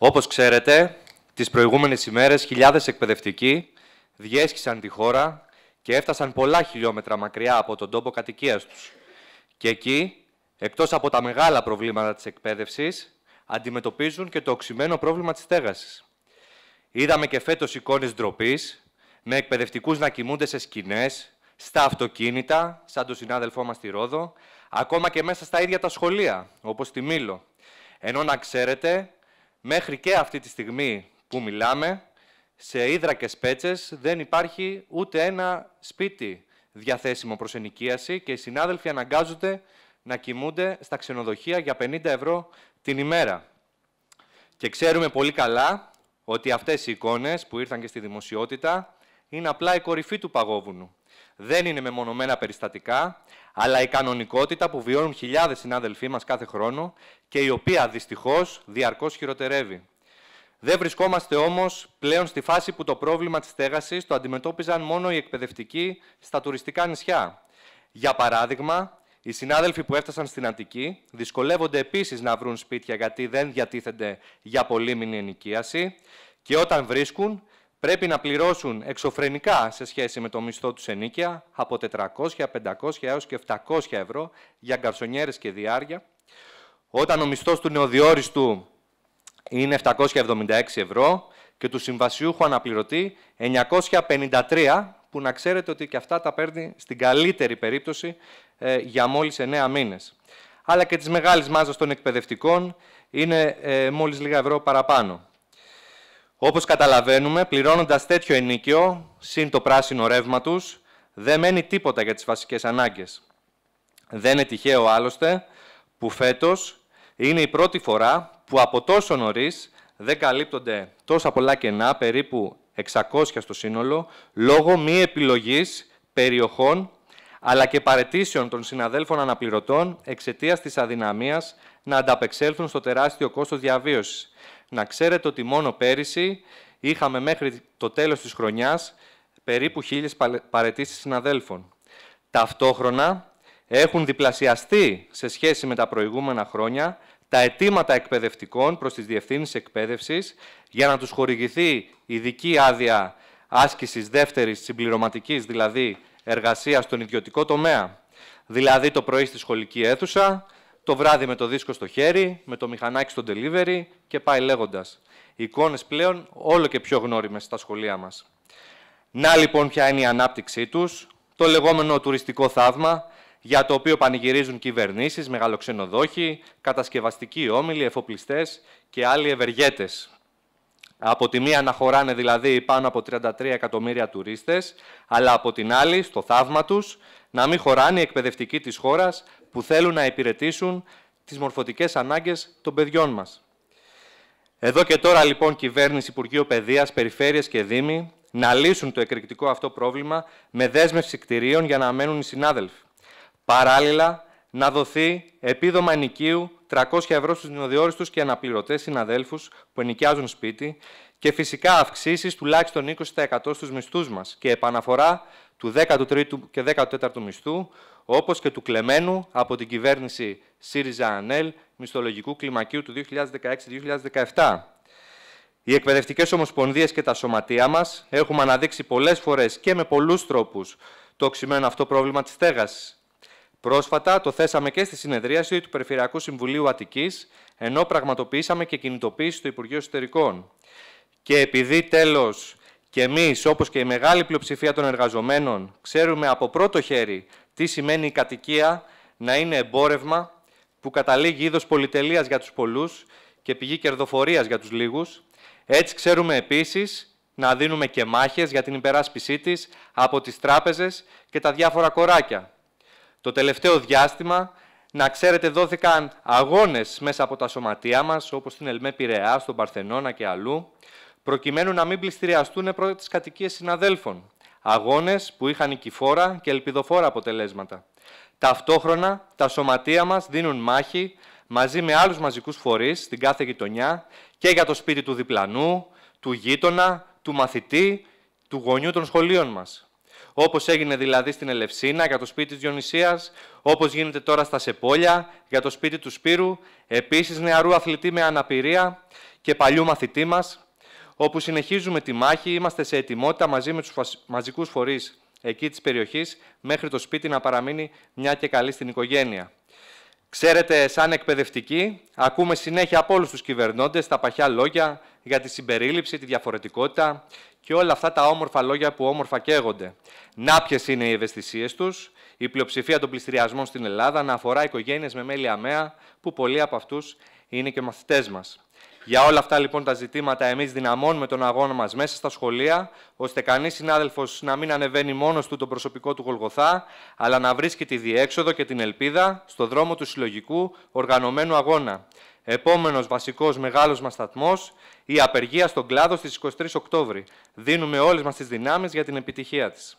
Όπως ξέρετε, τις προηγούμενες ημέρες χιλιάδες εκπαιδευτικοί διέσχισαν τη χώρα και έφτασαν πολλά χιλιόμετρα μακριά από τον τόπο κατοικίας τους. Και εκεί, εκτός από τα μεγάλα προβλήματα της εκπαίδευσης, αντιμετωπίζουν και το οξυμένο πρόβλημα της στέγασης. Είδαμε και φέτος εικόνες ντροπής, με εκπαιδευτικούς να κοιμούνται σε σκηνές, στα αυτοκίνητα, σαν τον συνάδελφό μας στη Ρόδο, ακόμα και μέσα στα ίδια τα σχολεία, όπως στη Μήλο. Ενώ να ξέρετε Μέχρι και αυτή τη στιγμή που μιλάμε, σε και σπέτσες δεν υπάρχει ούτε ένα σπίτι διαθέσιμο προς ενοικίαση και οι συνάδελφοι αναγκάζονται να κοιμούνται στα ξενοδοχεία για 50 ευρώ την ημέρα. Και ξέρουμε πολύ καλά ότι αυτές οι εικόνες που ήρθαν και στη δημοσιότητα είναι απλά η κορυφή του παγόβουνου δεν είναι μεμονωμένα περιστατικά, αλλά η κανονικότητα που βιώνουν χιλιάδες συνάδελφοί μας κάθε χρόνο και η οποία δυστυχώς διαρκώς χειροτερεύει. Δεν βρισκόμαστε όμως πλέον στη φάση που το πρόβλημα της στέγασης το αντιμετώπιζαν μόνο οι εκπαιδευτικοί στα τουριστικά νησιά. Για παράδειγμα, οι συνάδελφοι που έφτασαν στην Αττική δυσκολεύονται επίσης να βρουν σπίτια γιατί δεν διατίθενται για πολύμηνη ενοικίαση και όταν βρίσκουν πρέπει να πληρώσουν εξωφρενικά σε σχέση με το μισθό τους ενίκια από 400, 500 έως και 700 ευρώ για γκαρσονιέρες και διάρκεια. Όταν ο μισθός του νεοδιόριστου είναι 776 ευρώ και του συμβασιούχου αναπληρωτή 953 που να ξέρετε ότι και αυτά τα παίρνει στην καλύτερη περίπτωση ε, για μόλις 9 μήνες. Αλλά και της μεγάλης μάζας των εκπαιδευτικών είναι ε, μόλις λίγα ευρώ παραπάνω. Όπως καταλαβαίνουμε, πληρώνοντας τέτοιο ενίκιο, συν το πράσινο ρεύμα τους, δεν μένει τίποτα για τις βασικές ανάγκες. Δεν είναι τυχαίο άλλωστε που φέτος είναι η πρώτη φορά που από τόσο νωρίς δεν καλύπτονται τόσα πολλά κενά, περίπου 600 στο σύνολο, λόγω μη επιλογής περιοχών αλλά και παρετήσεων των συναδέλφων αναπληρωτών εξαιτίας της αδυναμίας να ανταπεξέλθουν στο τεράστιο κόστος διαβίωσης. Να ξέρετε ότι μόνο πέρυσι είχαμε μέχρι το τέλος της χρονιάς περίπου χίλιες παρετήσεις συναδέλφων. Ταυτόχρονα έχουν διπλασιαστεί σε σχέση με τα προηγούμενα χρόνια τα αιτήματα εκπαιδευτικών προς τις διευθύνσεις εκπαίδευσης για να τους χορηγηθεί ειδική άδεια άσκησης δεύτερης συμπληρωματικής, δηλαδή εργασίας στον ιδιωτικό τομέα. Δηλαδή το πρωί στη σχολική αίθουσα, το βράδυ με το δίσκο στο χέρι, με το μηχανάκι στο delivery και πάει λέγοντας. Οι εικόνες πλέον όλο και πιο γνώριμες στα σχολεία μας. Να λοιπόν ποια είναι η ανάπτυξή τους, το λεγόμενο τουριστικό θαύμα, για το οποίο πανηγυρίζουν κυβερνήσεις, μεγαλοξενοδόχοι, κατασκευαστικοί όμιλοι, εφοπλιστές και άλλοι ευεργέτες. Από τη μία να χωράνε δηλαδή πάνω από 33 εκατομμύρια τουρίστες, αλλά από την άλλη, στο θαύμα τους, να μην χωράνε οι εκπαιδευτικοί της χώρας που θέλουν να υπηρετήσουν τις μορφωτικές ανάγκες των παιδιών μας. Εδώ και τώρα λοιπόν κυβέρνηση, Υπουργείο Παιδείας, Περιφέρειες και Δήμοι να λύσουν το εκρηκτικό αυτό πρόβλημα με δέσμευση κτηρίων για να μένουν οι συνάδελφοι. Παράλληλα, να δοθεί επίδομα νοικίου 300 ευρώ στους νοδιόριστους και αναπληρωτές συναδέλφους που ενοικιάζουν σπίτι και φυσικά αυξήσεις τουλάχιστον 20% στους μισθούς μας και επαναφορά του 13ου και 14ου μισθού, όπως και του κλεμμένου από την κυβέρνηση ΣΥΡΙΖΑ-ΑΝΕΛ μισθολογικού κλιμακίου του 2016-2017. Οι εκπαιδευτικές ομοσπονδίες και τα σωματεία μας έχουμε αναδείξει πολλές φορές και με πολλούς τρόπους το οξυμένο αυτό πρόβλημα της στέγασης. Πρόσφατα το θέσαμε και στη συνεδρίαση του Περιφερειακού Συμβουλίου Αττικής, ενώ πραγματοποιήσαμε και κινητοποίηση του Υπουργείο Εσωτερικών. Και επειδή τέλος και εμείς, όπως και η μεγάλη πλειοψηφία των εργαζομένων, ξέρουμε από πρώτο χέρι τι σημαίνει η κατοικία να είναι εμπόρευμα που καταλήγει είδος πολυτελείας για τους πολλούς και πηγή κερδοφορίας για τους λίγους, έτσι ξέρουμε επίσης να δίνουμε και μάχες για την υπεράσπισή της από τις τράπεζες και τα διάφορα κοράκια. Το τελευταίο διάστημα, να ξέρετε, δόθηκαν αγώνες μέσα από τα σωματεία μας, όπως στην Ελμέ Πειραιά, στον Παρθενώνα και αλλού, προκειμένου να μην πληστηριαστούν πρώτα τις κατοικίες συναδέλφων. Αγώνες που είχαν οικηφόρα και ελπιδοφόρα αποτελέσματα. Ταυτόχρονα, τα σωματεία μας δίνουν μάχη μαζί με άλλους μαζικούς φορείς στην κάθε γειτονιά και για το σπίτι του διπλανού, του γείτονα, του μαθητή, του γονιού των σχολείων μας. Όπως έγινε δηλαδή στην Ελευσίνα για το σπίτι της Διονυσίας, όπως γίνεται τώρα στα Σεπόλια για το σπίτι του Σπύρου, επίσης νεαρού αθλητή με αναπηρία και παλιού μαθητή μας, όπου συνεχίζουμε τη μάχη, είμαστε σε ετοιμότητα μαζί με τους μαζικούς φορείς εκεί της περιοχής, μέχρι το σπίτι να παραμείνει μια και καλή στην οικογένεια. Ξέρετε, σαν εκπαιδευτικοί, ακούμε συνέχεια από όλους τους κυβερνώντες τα παχιά λόγια για τη συμπερίληψη, τη διαφορετικότητα και όλα αυτά τα όμορφα λόγια που όμορφα καίγονται. Να ποιες είναι οι ευαισθησίες τους. Η πλειοψηφία των πληστηριασμών στην Ελλάδα να αφορά οικογένειες με μέλη αμαία, που πολλοί από αυτούς είναι και μαθητές μας. Για όλα αυτά λοιπόν τα ζητήματα, εμείς δυναμώνουμε τον αγώνα μας μέσα στα σχολεία, ώστε κανείς συνάδελφος να μην ανεβαίνει μόνος του τον προσωπικό του Γολγοθά, αλλά να βρίσκει τη διέξοδο και την ελπίδα στο δρόμο του συλλογικού οργανωμένου αγώνα. Επόμενος βασικός μεγάλος μας σταθμός, η απεργία στον κλάδο στις 23 Οκτώβρη. Δίνουμε όλες μας τις δυνάμεις για την επιτυχία της.